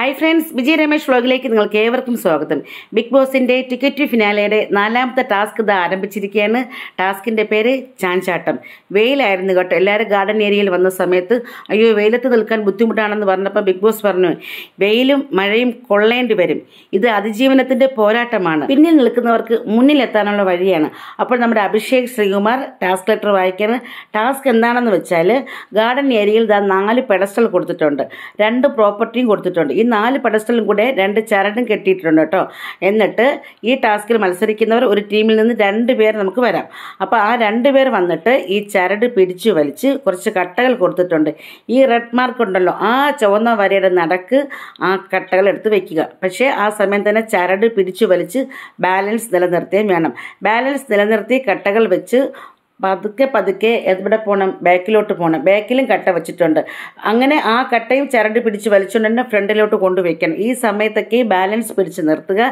hi friends Vijay Ramesh വ്ളോഗിലേക്ക് നിങ്ങൾക്ക് ഏവർക്കും സ്വാഗതം ബിഗ് ബോസിൻ്റെ ടിക്കറ്റ് ഫിനാലയുടെ നാലാമത്തെ ടാസ്ക് ഇത് ആരംഭിച്ചിരിക്കുകയാണ് ടാസ്കിൻ്റെ പേര് ചാഞ്ചാട്ടം വെയിലായിരുന്നു കേട്ടോ എല്ലാവരും ഗാർഡൻ ഏരിയയിൽ വന്ന സമയത്ത് അയ്യോ വെയിലത്ത് നിൽക്കാൻ ബുദ്ധിമുട്ടാണെന്ന് പറഞ്ഞപ്പോൾ ബിഗ് ബോസ് പറഞ്ഞു വെയിലും മഴയും കൊള്ളേണ്ടി വരും ഇത് അതിജീവനത്തിൻ്റെ പോരാട്ടമാണ് പിന്നിൽ നിൽക്കുന്നവർക്ക് മുന്നിലെത്താനുള്ള വഴിയാണ് അപ്പോൾ നമ്മുടെ അഭിഷേക് ശ്രീകുമാർ ടാസ്ക് ലെറ്റർ വായിക്കാൻ ടാസ്ക് എന്താണെന്ന് വെച്ചാൽ ഗാർഡൻ ഏരിയയിൽ നാല് പെഡസ്റ്റൽ കൊടുത്തിട്ടുണ്ട് രണ്ട് പ്രോപ്പർട്ടിയും കൊടുത്തിട്ടുണ്ട് ഈ നാല് പടസ്റ്റലും കൂടെ രണ്ട് ചരടും കെട്ടിയിട്ടുണ്ട് കേട്ടോ എന്നിട്ട് ഈ ടാസ്കിൽ മത്സരിക്കുന്നവർ ഒരു ടീമിൽ നിന്ന് രണ്ട് പേർ നമുക്ക് വരാം അപ്പോൾ ആ രണ്ട് പേർ വന്നിട്ട് ഈ ചരട് പിടിച്ചു വലിച്ച് കുറച്ച് കട്ടകൾ കൊടുത്തിട്ടുണ്ട് ഈ റെഡ് മാർക്ക് ഉണ്ടല്ലോ ആ ചുവന്ന വരയുടെ നടക്ക് ആ കട്ടകൾ എടുത്ത് വെക്കുക പക്ഷേ ആ സമയം തന്നെ ചരട് പിടിച്ചു വലിച്ച് ബാലൻസ് നിലനിർത്തുകയും വേണം ബാലൻസ് നിലനിർത്തി കട്ടകൾ വെച്ച് പതുക്കെ പതുക്കെ എവിടെ പോകണം ബാക്കിലോട്ട് പോകണം ബാക്കിലും കട്ട വെച്ചിട്ടുണ്ട് അങ്ങനെ ആ കട്ടയും ചരട് പിടിച്ച് വലിച്ചുകൊണ്ട് തന്നെ ഫ്രണ്ടിലോട്ട് കൊണ്ടുവയ്ക്കണം ഈ സമയത്തൊക്കെ ബാലൻസ് പിടിച്ച് നിർത്തുക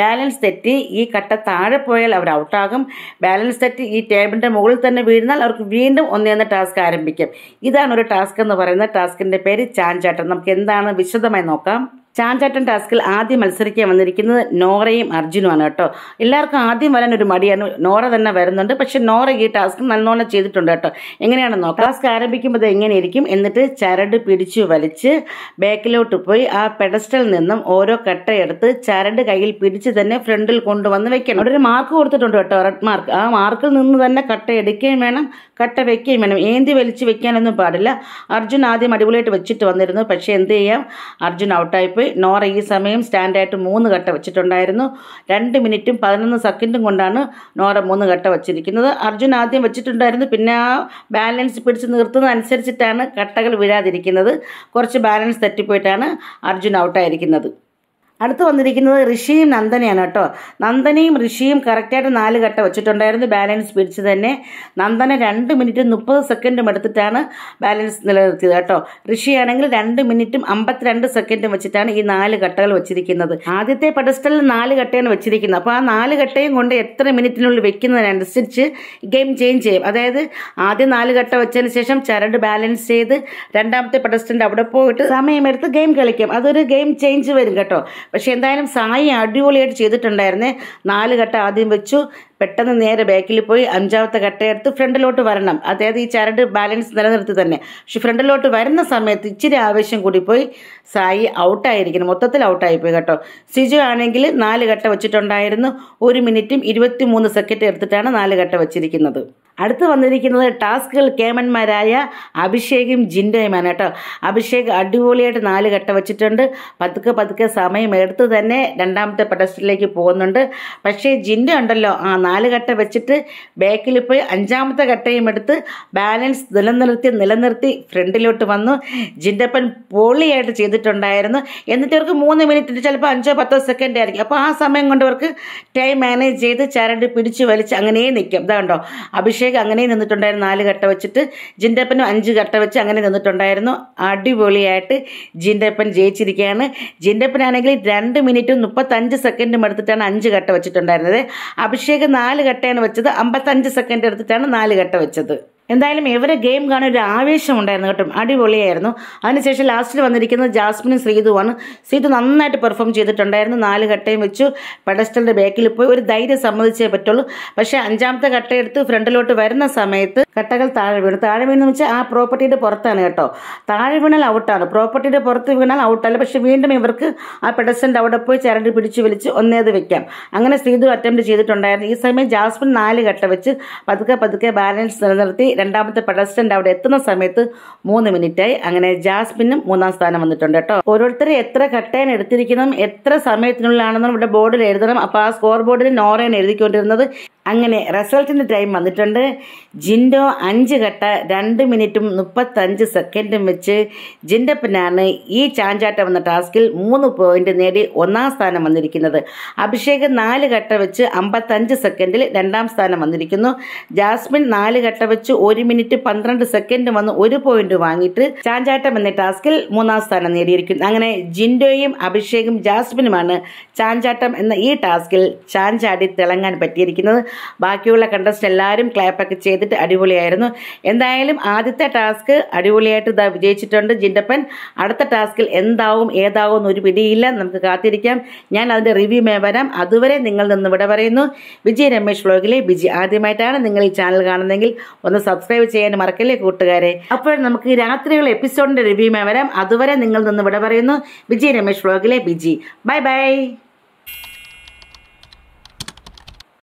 ബാലൻസ് തെറ്റി ഈ കട്ട താഴെ പോയാൽ അവർ ഔട്ടാകും ബാലൻസ് തെറ്റി ഈ ടേബിളിൻ്റെ മുകളിൽ തന്നെ വീഴുന്നാൽ അവർക്ക് വീണ്ടും ഒന്ന് ടാസ്ക് ആരംഭിക്കും ഇതാണ് ഒരു ടാസ്ക് എന്ന് പറയുന്ന ടാസ്കിൻ്റെ പേര് ചാഞ്ചാട്ടം നമുക്ക് എന്താണ് വിശദമായി നോക്കാം ചാഞ്ചാട്ടൻ ടാസ്കിൽ ആദ്യം മത്സരിക്കാൻ വന്നിരിക്കുന്നത് നോറയും അർജുനുമാണ് കേട്ടോ എല്ലാവർക്കും ആദ്യം വരാൻ ഒരു മടിയാണ് നോറ തന്നെ വരുന്നുണ്ട് പക്ഷെ നോറ ഈ ടാസ്ക് നല്ലോണം ചെയ്തിട്ടുണ്ട് കേട്ടോ എങ്ങനെയാണ് നോക്കാം ടാസ്ക് ആരംഭിക്കുമ്പോൾ എങ്ങനെയിരിക്കും എന്നിട്ട് ചരട് പിടിച്ചു വലിച്ച് ബാക്കിലോട്ട് പോയി ആ പെഡസ്റ്റൽ നിന്നും ഓരോ കട്ടയെടുത്ത് ചരട് കയ്യിൽ പിടിച്ച് തന്നെ ഫ്രണ്ടിൽ കൊണ്ടുവന്ന് വെക്കണം അവിടെ ഒരു മാർക്ക് കൊടുത്തിട്ടുണ്ട് കേട്ടോ റെഡ് മാർക്ക് ആ മാർക്കിൽ നിന്ന് തന്നെ കട്ട എടുക്കുകയും വേണം കട്ട വെക്കുകയും വേണം ഏന്തി വലിച്ച് വെക്കാനൊന്നും പാടില്ല അർജുൻ ആദ്യം അടിപൊളിയായിട്ട് വെച്ചിട്ട് വന്നിരുന്നു പക്ഷേ എന്ത് ചെയ്യാം അർജുൻ ഔട്ടായിപ്പോയി നോറ ഈ സമയം സ്റ്റാൻഡായിട്ട് മൂന്ന് കട്ട വെച്ചിട്ടുണ്ടായിരുന്നു രണ്ട് മിനിറ്റും പതിനൊന്ന് സെക്കൻഡും കൊണ്ടാണ് നോറ മൂന്ന് കട്ട വെച്ചിരിക്കുന്നത് അർജുൻ ആദ്യം വെച്ചിട്ടുണ്ടായിരുന്നു പിന്നെ ആ ബാലൻസ് പിടിച്ച് നിർത്തുന്നതനുസരിച്ചിട്ടാണ് കട്ടകൾ വീഴാതിരിക്കുന്നത് കുറച്ച് ബാലൻസ് തെറ്റിപ്പോയിട്ടാണ് അർജുൻ ഔട്ടായിരിക്കുന്നത് അടുത്ത് വന്നിരിക്കുന്നത് ഋഷിയും നന്ദനയാണ് കേട്ടോ നന്ദനയും ഋഷിയും കറക്റ്റായിട്ട് നാല് കട്ട വെച്ചിട്ടുണ്ടായിരുന്നു ബാലൻസ് പിടിച്ച് തന്നെ നന്ദന രണ്ട് മിനിറ്റ് മുപ്പത് സെക്കൻഡും എടുത്തിട്ടാണ് ബാലൻസ് നിലനിർത്തിയത് കേട്ടോ ഋഷിയാണെങ്കിൽ രണ്ട് മിനിറ്റും അമ്പത്തിരണ്ട് സെക്കൻഡും വെച്ചിട്ടാണ് ഈ നാല് കട്ടകൾ വെച്ചിരിക്കുന്നത് ആദ്യത്തെ പെഡസ്റ്റലിൽ നാല് കട്ടയാണ് വെച്ചിരിക്കുന്നത് അപ്പോൾ ആ നാല് കട്ടയും കൊണ്ട് എത്ര മിനിറ്റിനുള്ളിൽ വെക്കുന്നതിനനുസരിച്ച് ഗെയിം ചേഞ്ച് ചെയ്യും അതായത് ആദ്യം നാല് കട്ട വെച്ചതിന് ശേഷം ചരട് ബാലൻസ് ചെയ്ത് രണ്ടാമത്തെ പെഡസ്റ്റൻ്റെ അവിടെ പോയിട്ട് സമയമെടുത്ത് ഗെയിം കളിക്കും അതൊരു ഗെയിം ചേഞ്ച് വരും കേട്ടോ പക്ഷേ എന്തായാലും സായി അടിപൊളിയായിട്ട് ചെയ്തിട്ടുണ്ടായിരുന്നേ നാല് കട്ട ആദ്യം വെച്ചു പെട്ടെന്ന് നേരെ ബാക്കിൽ പോയി അഞ്ചാമത്തെ എടുത്ത് ഫ്രണ്ടിലോട്ട് വരണം അതായത് ഈ ചരട് ബാലൻസ് നിലനിർത്തി തന്നെ പക്ഷെ ഫ്രണ്ടിലോട്ട് വരുന്ന സമയത്ത് ഇച്ചിരി ആവേശം കൂടിപ്പോയി സായി ഔട്ടായിരിക്കണം മൊത്തത്തിൽ ഔട്ടായിപ്പോയി കേട്ടോ സിജു ആണെങ്കിൽ നാല് കട്ട വെച്ചിട്ടുണ്ടായിരുന്നു ഒരു മിനിറ്റും ഇരുപത്തി മൂന്ന് സെക്കൻഡ് എടുത്തിട്ടാണ് നാല് കട്ട വെച്ചിരിക്കുന്നത് അടുത്ത് വന്നിരിക്കുന്നത് ടാസ്കുകൾ കേമന്മാരായ അഭിഷേകും ജിൻഡയുമാണ് കേട്ടോ അഭിഷേക് അടിപൊളിയായിട്ട് നാല് കട്ട വെച്ചിട്ടുണ്ട് പതുക്കെ പതുക്കെ സമയം എടുത്ത് തന്നെ രണ്ടാമത്തെ പെഡസ്റ്റിലേക്ക് പോകുന്നുണ്ട് പക്ഷേ ജിൻഡ ഉണ്ടല്ലോ ആ നാല് കട്ട വെച്ചിട്ട് ബാക്കിൽ പോയി അഞ്ചാമത്തെ കട്ടയും എടുത്ത് ബാലൻസ് നിലനിർത്തി നിലനിർത്തി ഫ്രണ്ടിലോട്ട് വന്നു ജിൻഡപ്പൻ പൊളിയായിട്ട് ചെയ്തിട്ടുണ്ടായിരുന്നു എന്നിട്ട് ഇവർക്ക് മൂന്ന് മിനിറ്റ് ചിലപ്പോൾ അഞ്ചോ പത്തോ സെക്കൻഡ് ആയിരിക്കും അപ്പോൾ ആ സമയം കൊണ്ട് ഇവർക്ക് ടൈം മാനേജ് ചെയ്ത് ചരട് പിടിച്ച് വലിച്ച് അങ്ങനെ നിൽക്കും ഇതാ കണ്ടോ അഭിഷേക് അഭിഷേക് അങ്ങനെ നിന്നിട്ടുണ്ടായിരുന്നു നാല് കട്ട വെച്ചിട്ട് ജിൻഡപ്പനും അഞ്ച് കട്ട വെച്ച് അങ്ങനെ നിന്നിട്ടുണ്ടായിരുന്നു അടിപൊളിയായിട്ട് ജിൻഡപ്പൻ ജയിച്ചിരിക്കുകയാണ് ജിൻഡപ്പനാണെങ്കിൽ രണ്ട് മിനിറ്റും മുപ്പത്തഞ്ച് സെക്കൻഡും എടുത്തിട്ടാണ് അഞ്ച് കട്ട വെച്ചിട്ടുണ്ടായിരുന്നത് അഭിഷേക് നാല് കട്ടയാണ് വെച്ചത് അമ്പത്തഞ്ച് സെക്കൻഡ് എടുത്തിട്ടാണ് നാല് കട്ട വെച്ചത് എന്തായാലും ഇവരെ ഗെയിം കാണാൻ ഒരു ആവേശം ഉണ്ടായിരുന്നു കേട്ടോ അടിപൊളിയായിരുന്നു അതിനുശേഷം ലാസ്റ്റിൽ വന്നിരിക്കുന്നത് ജാസ്മിനും ശ്രീതുവാണ് ശ്രീതു നന്നായിട്ട് പെർഫോം ചെയ്തിട്ടുണ്ടായിരുന്നു നാല് കട്ടയും വെച്ചു പെഡസ്റ്റലിൻ്റെ ബാക്കിൽ പോയി ഒരു ധൈര്യം സമ്മതിച്ചേ പറ്റുള്ളൂ പക്ഷേ അഞ്ചാമത്തെ കട്ടയെടുത്ത് ഫ്രണ്ടിലോട്ട് വരുന്ന സമയത്ത് കട്ടകൾ താഴെ വീണു താഴെ വീണെന്ന് വെച്ചാൽ ആ പ്രോപ്പർട്ടിയുടെ പുറത്താണ് കേട്ടോ താഴെ വീണാൽ ഔട്ടാണ് പ്രോപ്പർട്ടിയുടെ പുറത്ത് വീണാൽ ഔട്ടല്ല പക്ഷെ വീണ്ടും ഇവർക്ക് ആ പെഡസ്റ്റലിൻ്റെ അവിടെ പോയി ചരണ്ട് പിടിച്ചു വലിച്ച് ഒന്നേത് വെക്കാം അങ്ങനെ ശ്രീതു അറ്റംപ്റ്റ് ചെയ്തിട്ടുണ്ടായിരുന്നു ഈ സമയം ജാസ്മിൻ നാല് കട്ട വെച്ച് പതുക്കെ പതുക്കെ ബാലൻസ് നിലനിർത്തി രണ്ടാമത്തെ പെഡസ്റ്റൻ്റ് അവിടെ എത്തുന്ന സമയത്ത് മൂന്ന് മിനിറ്റായി അങ്ങനെ ജാസ്മിനും മൂന്നാം സ്ഥാനം വന്നിട്ടുണ്ട് കേട്ടോ ഓരോരുത്തരെ എത്ര കട്ടയൻ എടുത്തിരിക്കണം എത്ര സമയത്തിനുള്ളിലാണെന്നും ഇവിടെ ബോർഡിൽ എഴുതണം അപ്പോൾ ആ സ്കോർ ബോർഡിൽ നോറയാണ് എഴുതിക്കൊണ്ടിരുന്നത് അങ്ങനെ റിസൾട്ടിൻ്റെ ടൈം വന്നിട്ടുണ്ട് ജിൻഡോ അഞ്ച് ഘട്ട രണ്ട് മിനിറ്റും മുപ്പത്തഞ്ച് സെക്കൻഡും വെച്ച് ജിൻഡപ്പനാണ് ഈ ചാഞ്ചാട്ടം എന്ന ടാസ്കിൽ മൂന്ന് പോയിന്റ് നേടി ഒന്നാം സ്ഥാനം വന്നിരിക്കുന്നത് അഭിഷേക് നാല് ഘട്ട വെച്ച് അമ്പത്തഞ്ച് സെക്കൻഡിൽ രണ്ടാം സ്ഥാനം വന്നിരിക്കുന്നു ജാസ്മിൻ നാല് ഘട്ട വെച്ച് ഒരു മിനിറ്റ് പന്ത്രണ്ട് സെക്കൻഡ് വന്ന് ഒരു പോയിന്റ് വാങ്ങിയിട്ട് ചാഞ്ചാട്ടം എന്ന ടാസ്കിൽ മൂന്നാം സ്ഥാനം നേടിയിരിക്കുന്നു അങ്ങനെ ജിൻഡോയും അഭിഷേകും ജാസ്മിനുമാണ് ചാഞ്ചാട്ടം എന്ന ഈ ടാസ്കിൽ ചാഞ്ചാടി തിളങ്ങാൻ പറ്റിയിരിക്കുന്നത് ബാക്കിയുള്ള കണ്ടസ്റ്റ് എല്ലാവരും ക്ലാപ്പൊക്കെ ചെയ്തിട്ട് അടിപൊളിയായിരുന്നു എന്തായാലും ആദ്യത്തെ ടാസ്ക് അടിപൊളിയായിട്ട് ഇതാ വിജയിച്ചിട്ടുണ്ട് ജിൻഡപ്പൻ അടുത്ത ടാസ്കിൽ എന്താവും ഏതാവും എന്നൊരു പിടിയില്ല നമുക്ക് കാത്തിരിക്കാം ഞാൻ അതിൻ്റെ റിവ്യൂ മേ വരാം അതുവരെ നിങ്ങൾ നിന്ന് ഇവിടെ പറയുന്നു വിജയ് രമേശ് വ്ലോഗിലെ ബിജി ആദ്യമായിട്ടാണ് നിങ്ങൾ ഈ ചാനൽ കാണുന്നതെങ്കിൽ ഒന്ന് സബ്സ്ക്രൈബ് ചെയ്യാൻ മറക്കല്ലേ കൂട്ടുകാരെ അപ്പോൾ നമുക്ക് രാത്രിയുള്ള എപ്പിസോഡിൻ്റെ റിവ്യൂ മേ വരാം അതുവരെ നിങ്ങൾ നിന്ന് ഇവിടെ പറയുന്നു വിജയ് രമേശ് വ്ലോഗിലെ ബിജി ബൈ ബൈ